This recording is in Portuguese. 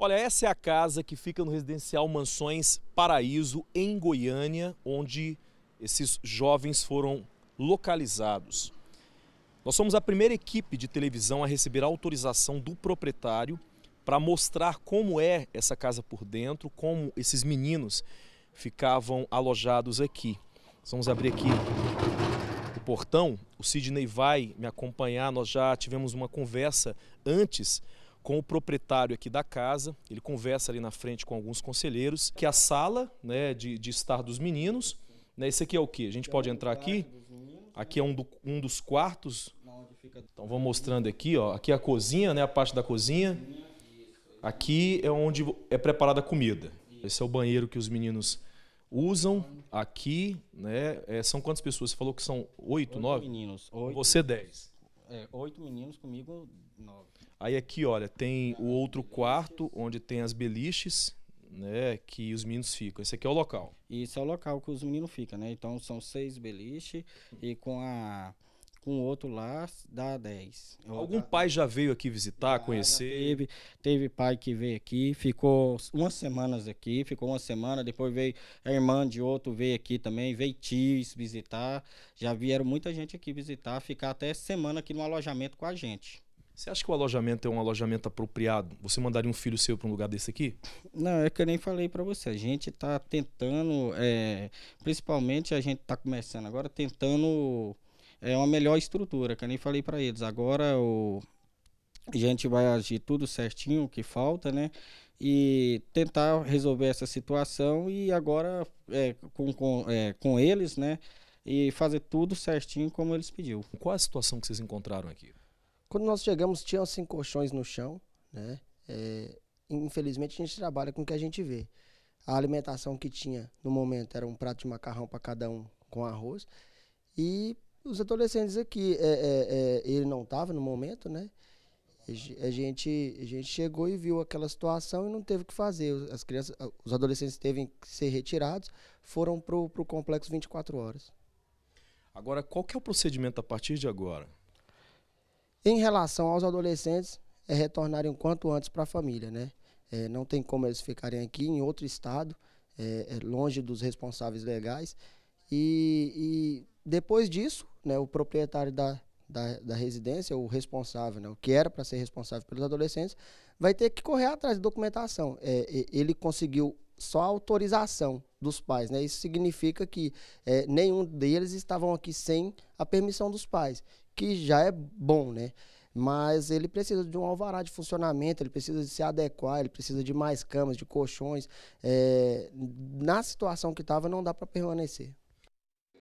Olha, essa é a casa que fica no residencial Mansões Paraíso, em Goiânia, onde esses jovens foram localizados. Nós somos a primeira equipe de televisão a receber a autorização do proprietário para mostrar como é essa casa por dentro, como esses meninos ficavam alojados aqui. vamos abrir aqui o portão. O Sidney vai me acompanhar. Nós já tivemos uma conversa antes com o proprietário aqui da casa. Ele conversa ali na frente com alguns conselheiros, que é a sala né, de, de estar dos meninos. Né, esse aqui é o que? A gente pode entrar aqui. Aqui é um, do, um dos quartos. Então vou mostrando aqui, ó. Aqui é a cozinha, né? A parte da cozinha. Aqui é onde é preparada a comida. Esse é o banheiro que os meninos usam aqui, né? É, são quantas pessoas? Você falou que são oito, nove? Meninos. Oito. Você dez é, oito meninos, comigo nove. Aí aqui, olha, tem o outro quarto onde tem as beliches, né, que os meninos ficam. Esse aqui é o local. Isso é o local que os meninos ficam, né? Então são seis beliches e com a com outro lá dá 10. Algum dá... pai já veio aqui visitar, já, conhecer? Já teve, teve pai que veio aqui, ficou umas semanas aqui, ficou uma semana, depois veio a irmã de outro, veio aqui também, veio tios visitar. Já vieram muita gente aqui visitar, ficar até semana aqui no alojamento com a gente. Você acha que o alojamento é um alojamento apropriado? Você mandaria um filho seu para um lugar desse aqui? Não, é que eu nem falei para você. A gente está tentando, é, principalmente a gente está começando agora, tentando é uma melhor estrutura, que eu nem falei para eles. Agora o, a gente vai agir tudo certinho, o que falta, né? E tentar resolver essa situação e agora é, com, com, é, com eles, né? E fazer tudo certinho como eles pediu. Qual a situação que vocês encontraram aqui? Quando nós chegamos, tinham cinco colchões no chão, né? É, infelizmente a gente trabalha com o que a gente vê. A alimentação que tinha no momento era um prato de macarrão para cada um com arroz. E os adolescentes aqui. É, é, é ele não estava no momento, né? A gente, a gente chegou e viu aquela situação e não teve o que fazer. As crianças, os adolescentes teve que ser retirados, foram para o complexo 24 horas. Agora, qual que é o procedimento a partir de agora? Em relação aos adolescentes, é retornarem o quanto antes para a família, né? É, não tem como eles ficarem aqui em outro estado, é, é longe dos responsáveis legais. E, e depois disso, né, o proprietário da, da, da residência, o responsável, né, o que era para ser responsável pelos adolescentes, vai ter que correr atrás de documentação. É, ele conseguiu só autorização dos pais, né? Isso significa que é, nenhum deles estavam aqui sem a permissão dos pais, que já é bom, né? Mas ele precisa de um alvará de funcionamento, ele precisa de se adequar, ele precisa de mais camas, de colchões. É, na situação que estava, não dá para permanecer.